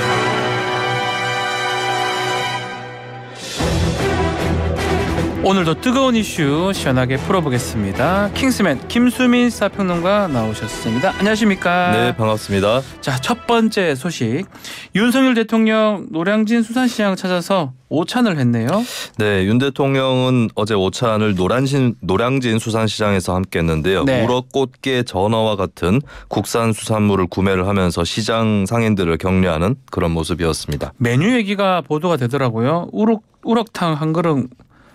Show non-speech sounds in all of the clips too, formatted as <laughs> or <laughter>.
Bye. 오늘도 뜨거운 이슈 시원하게 풀어보겠습니다. 킹스맨 김수민 사평론가 나오셨습니다. 안녕하십니까? 네, 반갑습니다. 자, 첫 번째 소식. 윤석열 대통령 노량진 수산시장 찾아서 오찬을 했네요. 네, 윤 대통령은 어제 오찬을 노량진, 노량진 수산시장에서 함께 했는데요. 네. 우럭, 꽃게, 전어와 같은 국산 수산물을 구매를 하면서 시장 상인들을 격려하는 그런 모습이었습니다. 메뉴 얘기가 보도가 되더라고요. 우럭 우럭탕 한 그릇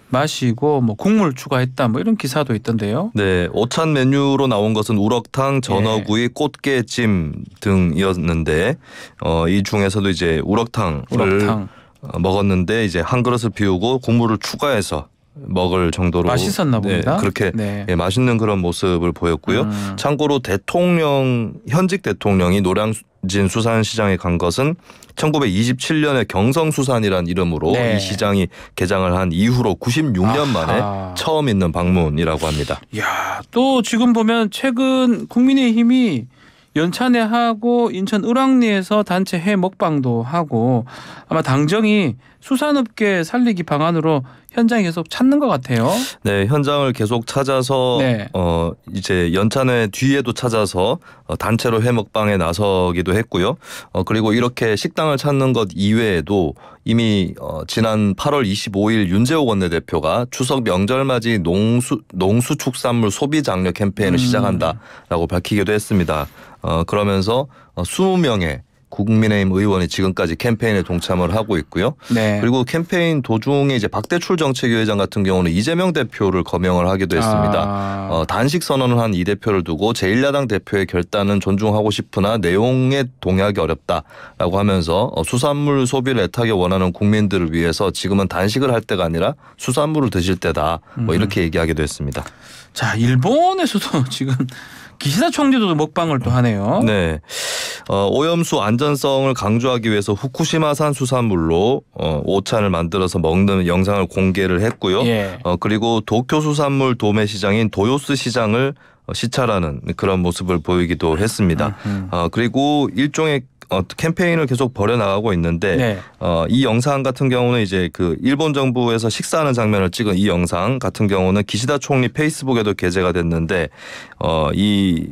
마시고 뭐 국물 추가했다 뭐 이런 기사도 있던데요. 네, 오찬 메뉴로 나온 것은 우럭탕, 전어구이, 예. 꽃게찜 등이었는데 어, 이 중에서도 이제 우럭탕을 우럭탕. 어, 먹었는데 이제 한 그릇을 비우고 국물을 추가해서 먹을 정도로 맛있었나 네, 봅니다. 네, 그렇게 네. 예, 맛있는 그런 모습을 보였고요. 음. 참고로 대통령 현직 대통령이 노량진 수산시장에 간 것은 1927년에 경성수산이란 이름으로 네. 이 시장이 개장을 한 이후로 96년 아하. 만에 처음 있는 방문이라고 합니다. 야, 또 지금 보면 최근 국민의힘이 연찬회 하고 인천 을왕리에서 단체 해 먹방도 하고 아마 당정이 수산업계 살리기 방안으로 현장 계속 찾는 것 같아요. 네, 현장을 계속 찾아서 네. 어 이제 연찬회 뒤에도 찾아서 어, 단체로 회먹방에 나서기도 했고요. 어 그리고 이렇게 식당을 찾는 것 이외에도 이미 어, 지난 8월 25일 윤재호 원내대표가 추석 명절 맞이 농수 농수축산물 소비 장려 캠페인을 음. 시작한다라고 밝히기도 했습니다. 어 그러면서 20명의 어, 국민의힘 의원이 지금까지 캠페인에 동참을 하고 있고요. 네. 그리고 캠페인 도중에 이제 박대출 정책위원장 같은 경우는 이재명 대표를 거명을 하기도 했습니다. 아. 어, 단식 선언을 한 이 대표를 두고 제1야당 대표의 결단은 존중하고 싶으나 내용에 동의하기 어렵다라고 하면서 어, 수산물 소비를 애타게 원하는 국민들을 위해서 지금은 단식을 할 때가 아니라 수산물을 드실 때다. 뭐 음. 이렇게 얘기하기도 했습니다. 자, 일본에서도 <laughs> 지금 기시다 총리도 먹방을 또 하네요. 네. 어, 오염수 안전성을 강조하기 위해서 후쿠시마산 수산물로 어, 오찬을 만들어서 먹는 영상을 공개를 했고요. 예. 어, 그리고 도쿄 수산물 도매 시장인 도요스 시장을 어, 시찰하는 그런 모습을 보이기도 했습니다. 어, 그리고 일종의 어, 캠페인을 계속 벌여나가고 있는데 네. 어, 이 영상 같은 경우는 이제 그 일본 정부에서 식사하는 장면을 찍은 이 영상 같은 경우는 기시다 총리 페이스북에도 게재가 됐는데 어, 이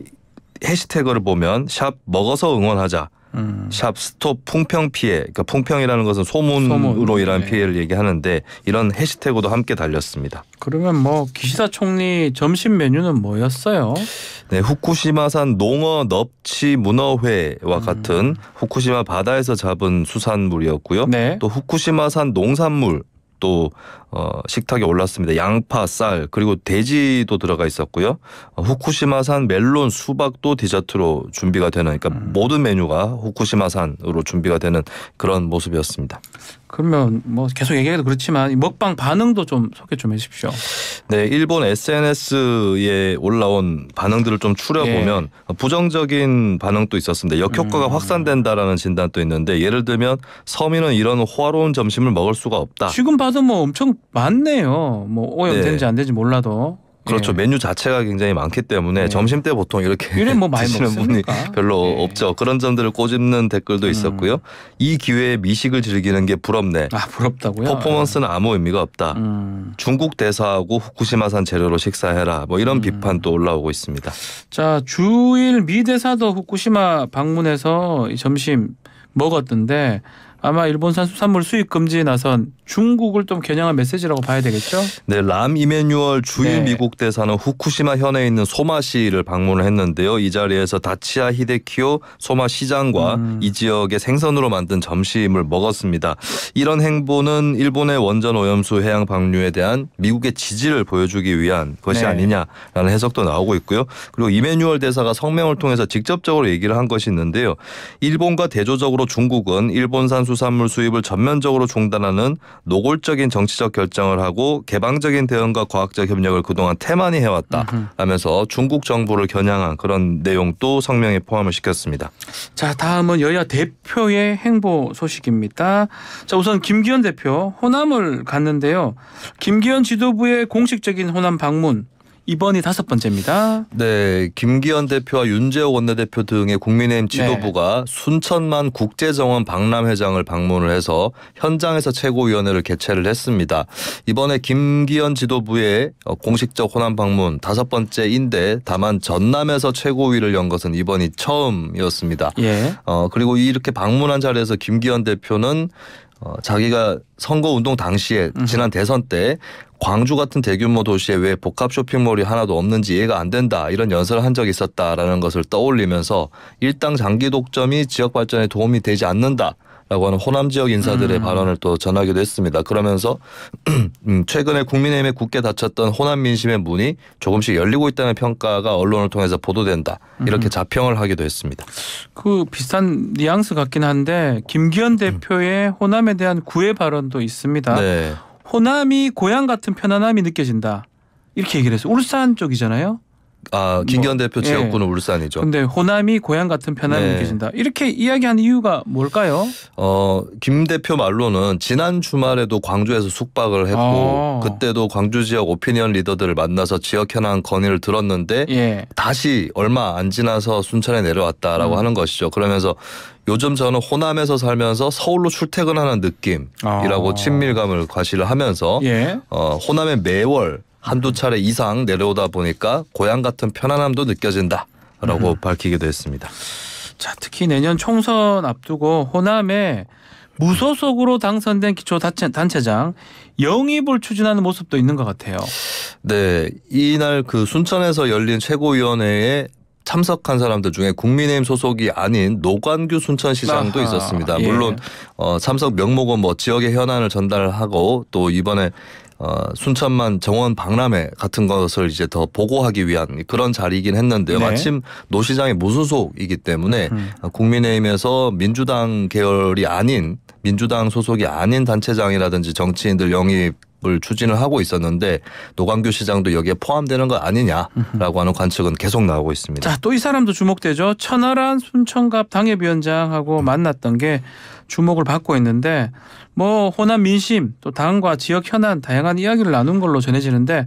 해시태그를 보면 샵 먹어서 응원하자 음. 샵 스톱 풍평 피해 그러니까 풍평이라는 것은 소문으로 소문, 인한 네. 피해를 얘기하는데 이런 해시태그도 함께 달렸습니다. 그러면 뭐 기시다 총리 점심 메뉴는 뭐였어요? 네, 후쿠시마산 농어 넙치 문어회와 음. 같은 후쿠시마 바다에서 잡은 수산물이었고요. 네. 또 후쿠시마산 농산물 또 어, 식탁에 올랐습니다. 양파, 쌀 그리고 돼지도 들어가 있었고요. 후쿠시마산 멜론, 수박도 디저트로 준비가 되는 그러니까 음. 모든 메뉴가 후쿠시마산으로 준비가 되는 그런 모습이었습니다. 그러면 뭐 계속 얘기해도 그렇지만 먹방 반응도 좀 소개 좀 해주십시오. 네, 일본 SNS에 올라온 반응들을 좀 추려보면 예. 부정적인 반응도 있었습니다. 역효과가 음. 확산된다라는 진단도 있는데 예를 들면 서민은 이런 호화로운 점심을 먹을 수가 없다. 지금 봐도 뭐 엄청 많네요. 뭐 오염된지 네. 안 되지 몰라도. 그렇죠. 예. 메뉴 자체가 굉장히 많기 때문에 예. 점심 때 보통 이렇게 뭐 드시는 먹습니까? 별로 예. 없죠. 그런 점들을 꼬집는 댓글도 음. 있었고요. 음. 이 기회에 미식을 즐기는 게 부럽네. 아 부럽다고요? 퍼포먼스는 아무 의미가 없다. 음. 중국 대사하고 후쿠시마산 재료로 식사해라. 뭐 이런 음. 비판도 올라오고 있습니다. 자 주일 미 대사도 후쿠시마 방문해서 점심 먹었던데 아마 일본산 수산물 수입 금지 나선 중국을 좀 겨냥한 메시지라고 봐야 되겠죠? 네, 람 이메뉴얼 주일 네. 미국 대사는 후쿠시마 현에 있는 소마시를 방문을 했는데요. 이 자리에서 다치아 히데키오 소마 시장과 음. 이 지역의 생선으로 만든 점심을 먹었습니다. 이런 행보는 일본의 원전 오염수 해양 방류에 대한 미국의 지지를 보여주기 위한 것이 네. 아니냐라는 해석도 나오고 있고요. 그리고 이메뉴얼 대사가 성명을 통해서 직접적으로 얘기를 한 것이 있는데요. 일본과 대조적으로 중국은 일본산 수산물 수입을 전면적으로 중단하는 노골적인 정치적 결정을 하고 개방적인 대응과 과학적 협력을 그동안 태만히 해왔다 하면서 중국 정부를 겨냥한 그런 내용도 성명에 포함을 시켰습니다. 자 다음은 여야 대표의 행보 소식입니다. 자 우선 김기현 대표 호남을 갔는데요. 김기현 지도부의 공식적인 호남 방문 이번이 다섯 번째입니다. 네, 김기현 대표와 윤재호 원내대표 등의 국민의힘 네. 지도부가 네. 순천만 국제정원 박람회장을 방문을 해서 현장에서 최고위원회를 개최를 했습니다. 이번에 김기현 지도부의 어, 공식적 호남 방문 다섯 번째인데 다만 전남에서 최고위를 연 것은 이번이 처음이었습니다. 예. 어, 그리고 이렇게 방문한 자리에서 김기현 대표는 어, 자기가 선거 운동 당시에 지난 대선 때 광주 같은 대규모 도시에 왜 복합 쇼핑몰이 하나도 없는지 이해가 안 된다 이런 연설을 한 적이 있었다라는 것을 떠올리면서 일당 장기 독점이 지역 발전에 도움이 되지 않는다. 라고 하는 호남 지역 인사들의 음. 발언을 또 전하기도 했습니다. 그러면서 <clears throat> 음, 최근에 국민의힘에 굳게 닫혔던 호남 민심의 문이 조금씩 열리고 있다는 평가가 언론을 통해서 보도된다. 이렇게 음. 자평을 하기도 했습니다. 그 비슷한 뉘앙스 같긴 한데 김기현 대표의 음. 호남에 대한 구애 발언도 있습니다. 네. 호남이 고향 같은 편안함이 느껴진다. 이렇게 얘기를 했어요. 울산 쪽이잖아요. 아 뭐, 김기현 뭐, 대표 예. 지역구는 예. 울산이죠. 근데 호남이 고향 같은 편안을 네. 느껴진다. 이렇게 이야기한 이유가 뭘까요? 어김 대표 말로는 지난 주말에도 광주에서 숙박을 했고 아. 그때도 광주 지역 오피니언 리더들을 만나서 지역 현황 건의를 들었는데 예. 다시 얼마 안 지나서 순천에 내려왔다라고 음. 하는 것이죠. 그러면서 요즘 저는 호남에서 살면서 서울로 출퇴근하는 느낌이라고 아. 친밀감을 과시를 하면서 예. 어, 호남의 매월 한두 음. 차례 이상 내려오다 보니까 고향 같은 편안함도 느껴진다라고 음. 밝히기도 했습니다. 자, 특히 내년 총선 앞두고 호남에 무소속으로 당선된 기초 단체장 영입을 추진하는 모습도 있는 것 같아요. 네, 이날 그 순천에서 열린 최고위원회에 참석한 사람들 중에 국민의힘 소속이 아닌 노관규 순천시장도 아하, 있었습니다. 예. 물론 예. 어, 참석 명목은 뭐 지역의 현안을 전달하고 또 이번에 어, 순천만 정원 박람회 같은 것을 이제 더 보고하기 위한 그런 자리이긴 했는데요. 네. 마침 노 시장이 무소속이기 때문에 음. 음. 아, 국민의힘에서 민주당 계열이 아닌 민주당 소속이 아닌 단체장이라든지 정치인들 영입 을 추진을 하고 있었는데 노광규 시장도 여기에 포함되는 거 아니냐라고 하는 관측은 계속 나오고 있습니다. 자, 또 이 사람도 주목되죠. 천하란 순천갑 당협위원장하고 음. 만났던 게 주목을 받고 있는데 뭐 호남 민심 또 당과 지역 현안 다양한 이야기를 나눈 걸로 전해지는데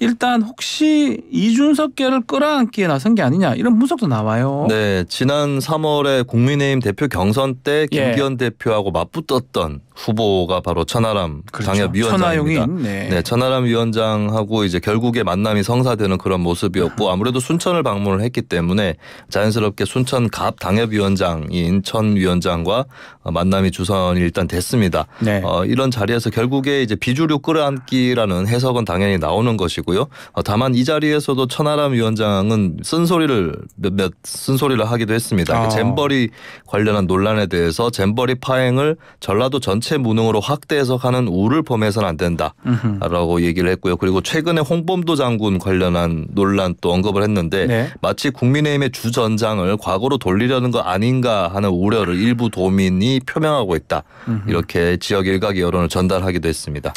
일단 혹시 이준석계를 끌어안기에 나선 게 아니냐 이런 분석도 나와요. 네, 지난 3월에 국민의힘 대표 경선 때 예. 김기현 예. 대표하고 맞붙었던 후보가 바로 천하람 그렇죠. 당협위원장입니다. 네. 네, 천하람 위원장하고 이제 결국에 만남이 성사되는 그런 모습이었고 아. 아무래도 순천을 방문을 했기 때문에 자연스럽게 순천 갑 당협위원장인 천 위원장과 만남이 주선이 일단 됐습니다. 네. 어, 이런 자리에서 결국에 이제 비주류 끌어안기라는 해석은 당연히 나오는 것이고요. 어, 다만 이 자리에서도 천하람 위원장은 쓴소리를 몇몇 쓴소리를 하기도 했습니다. 그 아. 잼버리 관련한 논란에 대해서 잼버리 파행을 전라도 전체 전체 무능으로 확대 해석하는 우를 범해서는 안 된다라고 얘기를 했고요. 그리고 최근에 홍범도 장군 관련한 논란 또 언급을 했는데 네. 마치 국민의힘의 주전장을 과거로 돌리려는 거 아닌가 하는 우려를 일부 도민이 표명하고 있다. 음흠. 이렇게 지역 일각의 여론을 전달하기도 했습니다.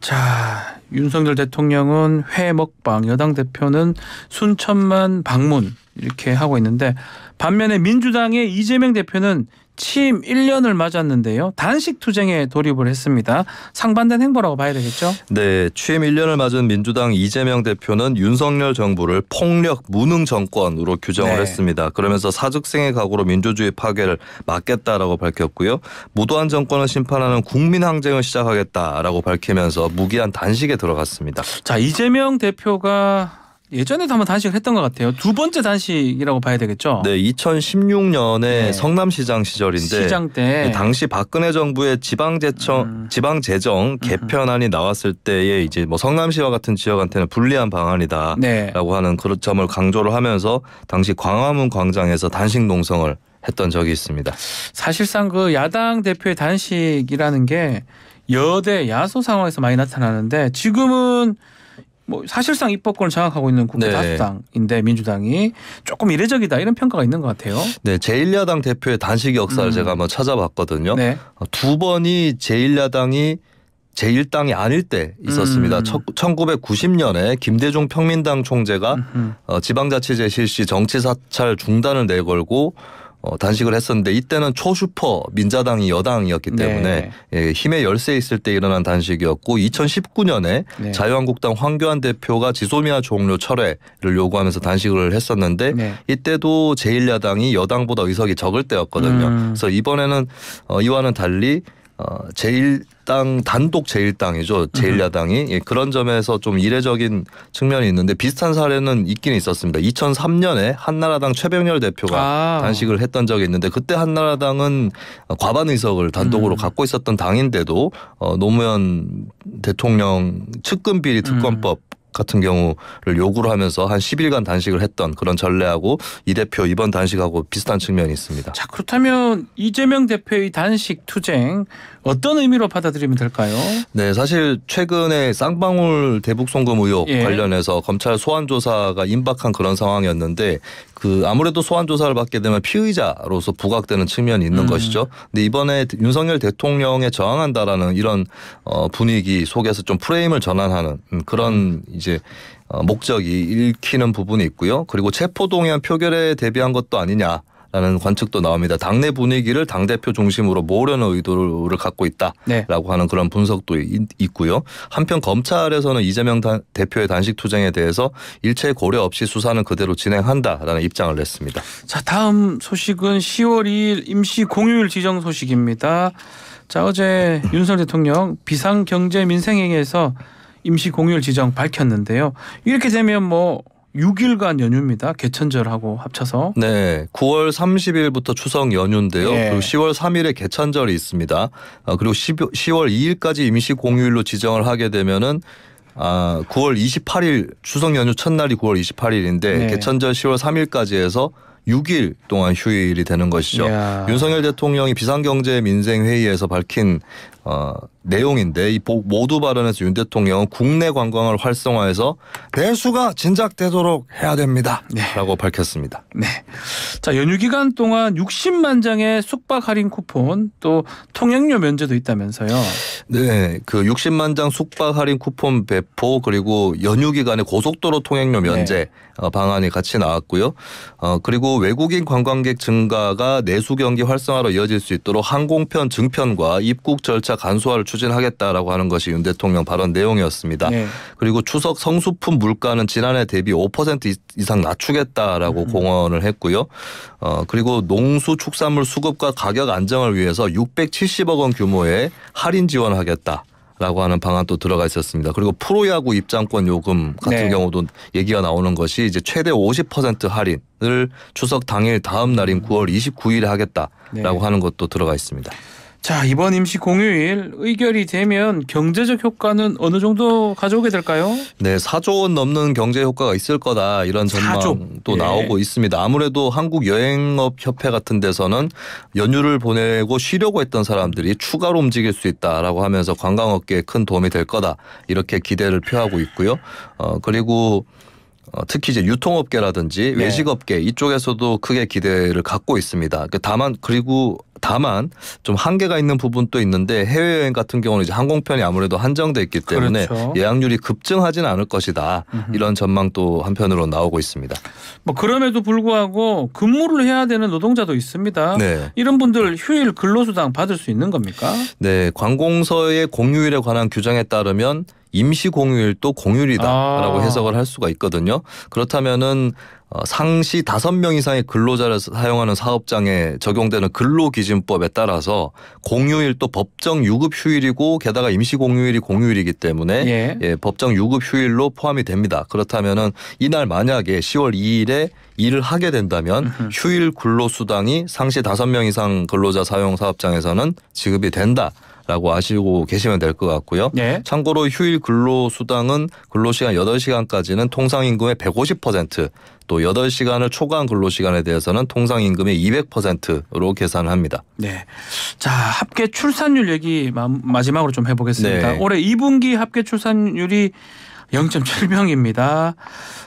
자, 윤석열 대통령은 회 먹방, 여당 대표는 순천만 방문 이렇게 하고 있는데 반면에 민주당의 이재명 대표는 취임 1년을 맞았는데요. 단식 투쟁에 돌입을 했습니다. 상반된 행보라고 봐야 되겠죠? 네, 취임 1년을 맞은 민주당 이재명 대표는 윤석열 정부를 폭력 무능 정권으로 규정을 네. 했습니다. 그러면서 사적생의 각오로 민주주의 파괴를 막겠다라고 밝혔고요. 무도한 정권을 심판하는 국민 항쟁을 시작하겠다라고 밝히면서 무기한 단식에 들어갔습니다. 자, 이재명 대표가 예전에도 한번 단식을 했던 것 같아요. 두 번째 단식이라고 봐야 되겠죠. 네, 2016년에 네. 성남시장 시절인데 시장 때 그 당시 박근혜 정부의 지방재청 음. 지방재정 음. 개편안이 나왔을 때에 이제 뭐 성남시와 같은 지역한테는 불리한 방안이다라고 네. 하는 그런 점을 강조를 하면서 당시 광화문 광장에서 단식 농성을 했던 적이 있습니다. 사실상 그 야당 대표의 단식이라는 게 여대 야소 상황에서 많이 나타나는데 지금은 뭐 사실상 입법권을 장악하고 있는 국회 네. 다수당인데 네. 민주당이 조금 이례적이다 이런 평가가 있는 것 같아요. 네, 제1야당 대표의 단식 역사를 음. 제가 한번 찾아봤거든요. 네. 어, 두 번이 제1야당이 제1당이 아닐 때 있었습니다. 음. 1990년에 김대중 평민당 총재가 음. 어, 지방자치제 실시 정치사찰 중단을 내걸고 어, 단식을 했었는데 이때는 초슈퍼 민자당이 여당이었기 네. 때문에 네. 예, 힘의 열세 있을 때 일어난 단식이었고 2019년에 네. 자유한국당 황교안 대표가 지소미아 종료 철회를 요구하면서 단식을 했었는데 네. 이때도 제1야당이 여당보다 의석이 적을 때였거든요. 음. 그래서 이번에는 어, 이와는 달리 어, 제일당 단독 제일당이죠. 제일야당이 예, 그런 점에서 좀 이례적인 측면이 있는데 비슷한 사례는 있긴 있었습니다. 2003년에 한나라당 최병렬 대표가 아. 단식을 했던 적이 있는데 그때 한나라당은 과반 의석을 단독으로 음. 갖고 있었던 당인데도 어, 노무현 대통령 측근 비리 특검법 음. 같은 경우를 요구를 하면서 한 10일간 단식을 했던 그런 전례하고 이 대표 이번 단식하고 비슷한 측면이 있습니다. 자 그렇다면 이재명 대표의 단식 투쟁 어떤 의미로 받아들이면 될까요? 네 사실 최근에 쌍방울 대북 송금 의혹 예. 관련해서 검찰 소환 조사가 임박한 그런 상황이었는데 그 아무래도 소환 조사를 받게 되면 피의자로서 부각되는 측면이 있는 음. 것이죠. 근데 이번에 윤석열 대통령에 저항한다라는 이런 어 분위기 속에서 좀 프레임을 전환하는 그런 음. 이제 어 목적이 읽히는 부분이 있고요. 그리고 체포동의안 표결에 대비한 것도 아니냐. 라는 관측도 나옵니다. 당내 분위기를 당 대표 중심으로 모으려는 의도를 갖고 있다라고 네. 하는 그런 분석도 있고요. 한편 검찰에서는 이재명 대표의 단식 투쟁에 대해서 일체 고려 없이 수사는 그대로 진행한다라는 입장을 냈습니다. 자 다음 소식은 10월 2일 임시 공휴일 지정 소식입니다. 자 어제 윤석열 대통령 비상경제 민생행에서 임시 공휴일 지정 밝혔는데요. 이렇게 되면 뭐 6일간 연휴입니다. 개천절하고 합쳐서. 네. 9월 30일부터 추석 연휴인데요. 예. 그리고 10월 3일에 개천절이 있습니다. 아, 그리고 10, 월 2일까지 임시 공휴일로 지정을 하게 되면은 아, 9월 28일 추석 연휴 첫날이 9월 28일인데 네. 개천절 10월 3일까지 해서 6일 동안 휴일이 되는 것이죠. 야. 윤석열 대통령이 비상경제 민생회의에서 밝힌 어, 내용인데 이 모두 발언에서 윤 대통령은 국내 관광을 활성화해서 내수가 진작되도록 해야 됩니다라고 네. 밝혔습니다. 네. 자 연휴 기간 동안 60만 장의 숙박 할인 쿠폰 또 통행료 면제도 있다면서요? 네, 그 60만 장 숙박 할인 쿠폰 배포 그리고 연휴 기간에 고속도로 통행료 네. 면제 네. 방안이 같이 나왔고요. 어, 그리고 외국인 관광객 증가가 내수 경기 활성화로 이어질 수 있도록 항공편 증편과 입국 절차 2차 간소화를 추진하겠다라고 하는 것이 윤 대통령 발언 내용이었습니다. 네. 그리고 추석 성수품 물가는 지난해 대비 5% 이상 낮추겠다라고 음. 공언을 했고요. 어, 그리고 농수 축산물 수급과 가격 안정을 위해서 670억 원 규모의 할인 지원하겠다. 라고 하는 방안도 들어가 있었습니다. 그리고 프로야구 입장권 요금 같은 네. 경우도 얘기가 나오는 것이 이제 최대 50% 할인을 추석 당일 다음 날인 9월 음. 29일에 하겠다라고 네. 하는 것도 들어가 있습니다. 자, 이번 임시 공휴일 의결이 되면 경제적 효과는 어느 정도 가져오게 될까요? 네, 4조 원 넘는 경제 효과가 있을 거다 이런 전망도 예. 나오고 있습니다. 아무래도 한국 여행업 협회 같은 데서는 연휴를 보내고 쉬려고 했던 사람들이 추가로 움직일 수 있다라고 하면서 관광업계에 큰 도움이 될 거다 이렇게 기대를 표하고 있고요. 어, 그리고 어, 특히 이제 유통업계라든지 네. 외식업계 이쪽에서도 크게 기대를 갖고 있습니다. 그 다만 그리고 다만 좀 한계가 있는 부분도 있는데 해외여행 같은 경우는 이제 항공편이 아무래도 한정돼 있기 때문에 그렇죠. 예약률이 급증하진 않을 것이다. 음흠. 이런 전망도 한편으로 나오고 있습니다. 뭐 그럼에도 불구하고 근무를 해야 되는 노동자도 있습니다. 네. 이런 분들 휴일 근로수당 받을 수 있는 겁니까? 네, 관공서의 공휴일에 관한 규정에 따르면 임시 공휴일도 공휴일이다라고 아. 해석을 할 수가 있거든요. 그렇다면은 어, 상시 다섯 명 이상의 근로자를 사용하는 사업장에 적용되는 근로기준법에 따라서 공휴일 도 법정 유급 휴일이고 게다가 임시 공휴일이 공휴일이기 때문에 예. 예, 법정 유급 휴일로 포함이 됩니다. 그렇다면은 이날 만약에 10월 2일에 일을 하게 된다면 휴일 근로수당이 상시 다섯 명 이상 근로자 사용 사업장에서는 지급이 된다. 라고 아시고 계시면 될 것 같고요. 네. 참고로 휴일 근로수당은 근로시간 8시간까지는 통상임금의 150%또 8시간을 초과한 근로시간에 대해서는 통상임금의 200%로 계산을 합니다. 네. 자, 합계 출산율 얘기 마지막으로 좀 해보겠습니다. 네. 올해 2분기 합계 출산율이 0.7명입니다.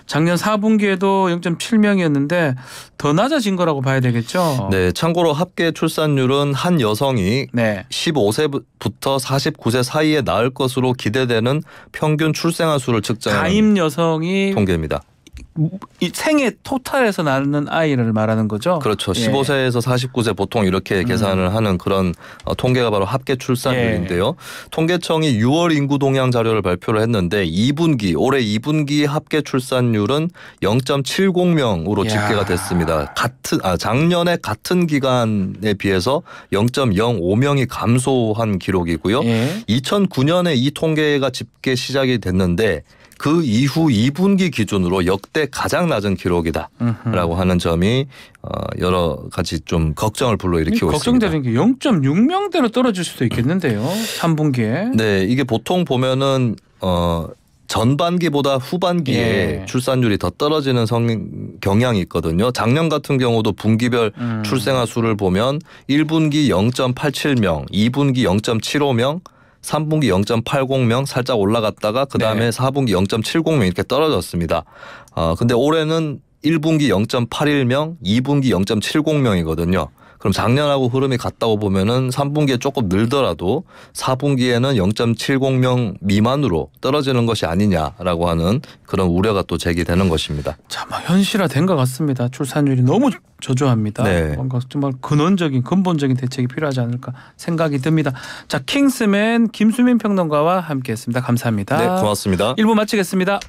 작년 4분기에도 0.7명이었는데 더 낮아진 거라고 봐야 되겠죠. 네, 참고로 합계 출산율은 한 여성이 네. 15세부터 49세 사이에 낳을 것으로 기대되는 평균 출생아 수를 측정하 가임 여성이 통계입니다. 생애 토탈에서 낳는 아이를 말하는 거죠. 그렇죠. 예. 15세에서 49세 보통 이렇게 음. 계산을 하는 그런 어, 통계가 바로 합계 출산율인데요. 예. 통계청이 6월 인구 동향 자료를 발표를 했는데 2분기 올해 2분기 합계 출산율은 0.70명으로 야. 집계가 됐습니다. 같은 아 작년에 같은 기간에 비해서 0.05명이 감소한 기록이고요. 예. 2009년에 이 통계가 집계 시작이 됐는데 그 이후 2분기 기준으로 역대 가장 낮은 기록이다라고 하는 점이 어, 여러 가지 좀 걱정을 불러일으키고 걱정되는 있습니다. 걱정되는 게 0.6명대로 떨어질 수도 있겠는데요. 3분기에. 네, 이게 보통 보면은 어 전반기보다 후반기에 예. 출산율이 더 떨어지는 성 경향이 있거든요. 작년 같은 경우도 분기별 음. 출생아 수를 보면 1분기 0.87명, 2분기 0.75명, 3분기 0.80명 살짝 올라갔다가 그 다음에 네. 4분기 0.70명 이렇게 떨어졌습니다. 어, 근데 올해는 1분기 0.81명, 2분기 0.70명이거든요. 그럼 작년하고 흐름이 같다고 보면은 3분기에 조금 늘더라도 4분기에는 0.70명 미만으로 떨어지는 것이 아니냐라고 하는 그런 우려가 또 제기되는 것입니다. 참 현실화된 것 같습니다. 출산율이 너무 저조합니다. 네. 뭔가 정말 근원적인 근본적인 대책이 필요하지 않을까 생각이 듭니다. 자, 킹스맨 김수민 평론가와 함께했습니다. 감사합니다. 네, 고맙습니다. 1부 마치겠습니다.